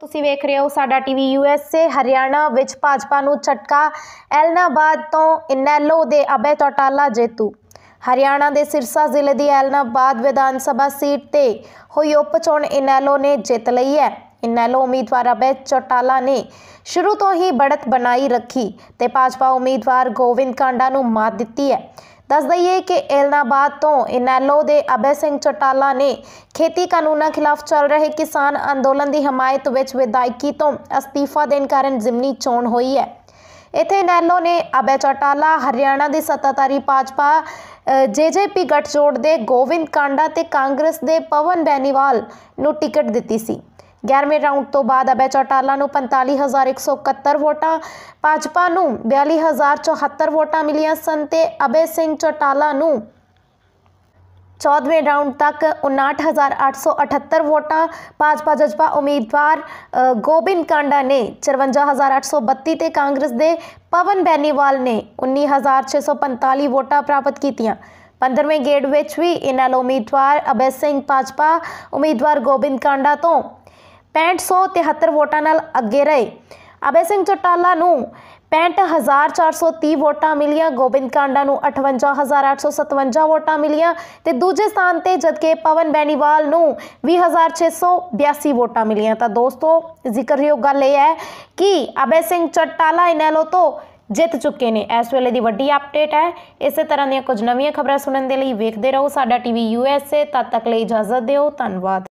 ਤੁਸੀਂ ਵੇਖ ਰਹੇ ਹੋ ਸਾਡਾ ਟੀਵੀ ਯੂਐਸਏ ਹਰਿਆਣਾ ਵਿੱਚ ਭਾਜਪਾ ਨੂੰ ਝਟਕਾ ਐਲਨਾਬਾਦ ਤੋਂ ਇਨੈਲੋ ਦੇ ਅਬੇ ਟੋਟਾਲਾ ਜੇਤੂ ਹਰਿਆਣਾ ਦੇ ਸਿਰਸਾ ਜ਼ਿਲ੍ਹੇ ਦੀ ਐਲਨਾਬਾਦ ਵਿਧਾਨ ਸਭਾ ਸੀਟ ਤੇ ਹੋਈ ਉਪਚੋਣ ਇਨੈਲੋ ਨੇ ਜਿੱਤ ਲਈ ਹੈ ਇਨੈਲੋ ਉਮੀਦਵਾਰ ਅਬੇ ਟੋਟਾਲਾ ਨੇ ਸ਼ੁਰੂ ਤੋਂ ਹੀ ਬੜਤ ਬਣਾਈ ਰੱਖੀ ਤੇ ਭਾਜਪਾ ਉਮੀਦਵਾਰ ਗੋਵਿੰਦ ਕਾਂਡਾ ਨੂੰ ਮਾਤ ਦਿੱਤੀ ਹੈ ਦੱਸ ਦਈਏ ਕਿ ਐਲਨਾਬਾਦ ਤੋਂ ਇਨੈਲੋ ਦੇ ਅਬੈ ਸਿੰਘ ਚਟਾਲਾ ਨੇ ਖੇਤੀ ਕਾਨੂੰਨਾਂ ਖਿਲਾਫ ਚੱਲ ਰਹੇ ਕਿਸਾਨ ਅੰਦੋਲਨ ਦੀ ਹਮਾਇਤ ਵਿੱਚ ਵਿਧਾਇਕੀ ਤੋਂ ਅਸਤੀਫਾ ਦੇਣ ਕਾਰਨ ਜ਼ਿਮਨੀ ਚੋਣ ਹੋਈ ਹੈ ਇਥੇ ਨੈਲੋ ਨੇ ਅਬੈ ਚਟਾਲਾ ਹਰਿਆਣਾ ਦੀ ਸੱਤਾਧਾਰੀ ਭਾਜਪਾ ਜੇਜੇਪੀ ਗੱਠਜੋੜ ਦੇ ਗੋਵਿੰਦ ਕਾਂਡਾ ਤੇ ਕਾਂਗਰਸ ਦੇ ਪਵਨ ਬੈਨੀਵਾਲ ਨੂੰ ਟਿਕਟ ਦਿੱਤੀ ਸੀ 11ਵੇਂ ਰਾਊਂਡ ਤੋਂ ਬਾਅਦ ਅਬੈ ਚੌਟਾਲਾ ਨੂੰ 45171 ਵੋਟਾਂ ਭਾਜਪਾ बयाली हज़ार ਵੋਟਾਂ वोटा मिली सन तो अभय सिंह चौटाला चौदवें राउंड तक उनाहठ वोटा भाजपा जजपा उम्मीदवार गोबिंद कांडा ने चरवंजा हज़ार अठ सौ बत्ती कांग्रेस के पवन बेनीवाल ने उन्नी हज़ार छः सौ पंताली वोटा प्राप्त कीतियां पंद्रहवें गेड़ में भी इन्हों उम्मीदवार अभय सिंह भाजपा उम्मीदवार गोबिंद कांडा तो 65 ਸੌ 73 ਵੋਟਾਂ ਨਾਲ ਅੱਗੇ ਰਹੇ ਅਬੇ ਸਿੰਘ ਚਟਾਲਾ ਨੂੰ 65430 ਵੋਟਾਂ ਮਿਲੀਆਂ ਗੋਬਿੰਦ ਕਾਂਡਾ ਨੂੰ 58857 ਵੋਟਾਂ ਮਿਲੀਆਂ ਤੇ ਦੂਜੇ ਸਥਾਨ ਤੇ ਜਦਕਿ ਪਵਨ ਬੈਣੀਵਾਲ ਨੂੰ 20682 ਵੋਟਾਂ ਮਿਲੀਆਂ ਤਾਂ ਦੋਸਤੋ ਜ਼ਿਕਰਯੋਗ ਗੱਲ ਇਹ ਹੈ ਕਿ ਅਬੇ ਸਿੰਘ ਚਟਾਲਾ ਇਨੈਲੋ ਤੋਂ ਜਿੱਤ ਚੁੱਕੇ ਨੇ ਇਸ ਵੇਲੇ ਦੀ ਵੱਡੀ ਅਪਡੇਟ ਹੈ ਇਸੇ ਤਰ੍ਹਾਂ ਦੀਆਂ ਕੁਝ ਨਵੀਆਂ ਖਬਰਾਂ ਸੁਣਨ ਦੇ ਲਈ ਵੇਖਦੇ ਰਹੋ ਸਾਡਾ ਟੀਵੀ ਯੂਐਸਏ ਤਦ ਤੱਕ ਲਈ ਇਜਾਜ਼ਤ ਦਿਓ ਧੰਨਵਾਦ